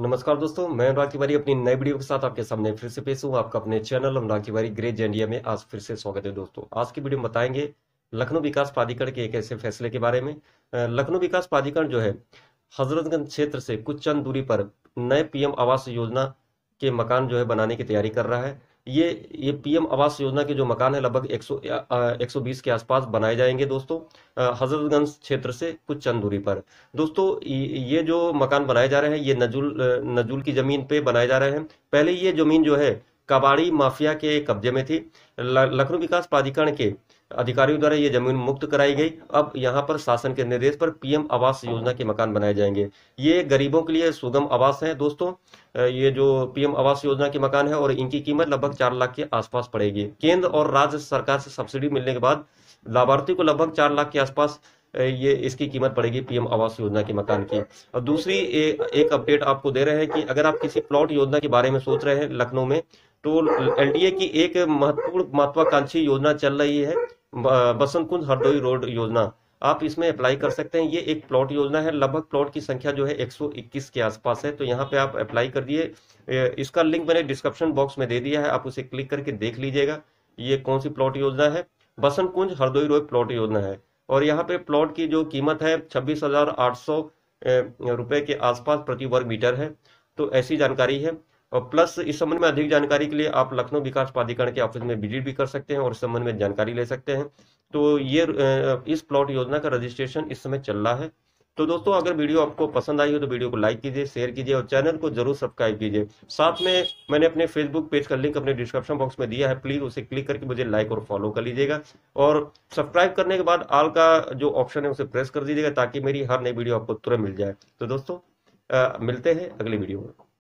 नमस्कार दोस्तों मैं अनुराग तिवारी अपनी नई वीडियो के साथ आपके सामने फिर से पेश हूँ आपका अपने चैनल अनुराग तिवारी ग्रेज इंडिया में आज फिर से स्वागत है दोस्तों आज की वीडियो में बताएंगे लखनऊ विकास प्राधिकरण के एक ऐसे फैसले के बारे में लखनऊ विकास प्राधिकरण जो है हजरतगंज क्षेत्र से कुछ चंद दूरी पर नए पीएम आवास योजना के मकान जो है बनाने की तैयारी कर रहा है ये ये पीएम आवास योजना के जो मकान है लगभग 100 120 के आसपास बनाए जाएंगे दोस्तों हजरतगंज क्षेत्र से कुछ चंद दूरी पर दोस्तों ये जो मकान बनाए जा रहे हैं ये नजुल नजुल की ज़मीन पे बनाए जा रहे हैं पहले ये ज़मीन जो है कबाड़ी माफिया के कब्जे में थी लखनऊ विकास प्राधिकरण के अधिकारियों द्वारा ये जमीन मुक्त कराई गई अब यहाँ पर शासन के निर्देश पर पीएम आवास योजना के मकान बनाए जाएंगे ये गरीबों के लिए सुगम आवास है दोस्तों ये जो पीएम आवास योजना के मकान है और इनकी कीमत लगभग चार लाख के आसपास पड़ेगी केंद्र और राज्य सरकार से सब्सिडी मिलने के बाद लाभार्थी को लगभग चार लाख के आसपास ये इसकी कीमत पड़ेगी पीएम आवास योजना के मकान की और दूसरी ए, एक अपडेट आपको दे रहे हैं कि अगर आप किसी प्लॉट योजना के बारे में सोच रहे हैं लखनऊ में तो एलडीए की एक महत्वपूर्ण महत्वाकांक्षी योजना चल रही है बसंत कुंज हरदोई रोड योजना आप इसमें अप्लाई कर सकते हैं ये एक प्लॉट योजना है लगभग प्लॉट की संख्या जो है 121 के आसपास है तो यहाँ पे आप अप्लाई कर दिए इसका लिंक मैंने डिस्क्रिप्शन बॉक्स में दे दिया है आप उसे क्लिक करके देख लीजिएगा ये कौन सी प्लॉट योजना है बसंत कुंज हरदोई रोड प्लॉट योजना है और यहाँ पे प्लॉट की जो कीमत है छब्बीस हजार आठ सौ रुपए के आसपास प्रति वर्ग मीटर है तो ऐसी जानकारी है और प्लस इस संबंध में अधिक जानकारी के लिए आप लखनऊ विकास प्राधिकरण के ऑफिस में विजिट भी कर सकते हैं और इस संबंध में जानकारी ले सकते हैं तो ये इस प्लॉट योजना का रजिस्ट्रेशन इस समय चल रहा है तो दोस्तों अगर वीडियो आपको पसंद आई हो तो वीडियो को लाइक कीजिए शेयर कीजिए और चैनल को जरूर सब्सक्राइब कीजिए साथ में मैंने अपने फेसबुक पेज का लिंक अपने डिस्क्रिप्शन बॉक्स में दिया है प्लीज उसे क्लिक करके मुझे लाइक और फॉलो कर लीजिएगा और सब्सक्राइब करने के बाद आल का जो ऑप्शन है उसे प्रेस कर दीजिएगा ताकि मेरी हर नई वीडियो आपको तुरंत मिल जाए तो दोस्तों मिलते हैं अगले वीडियो में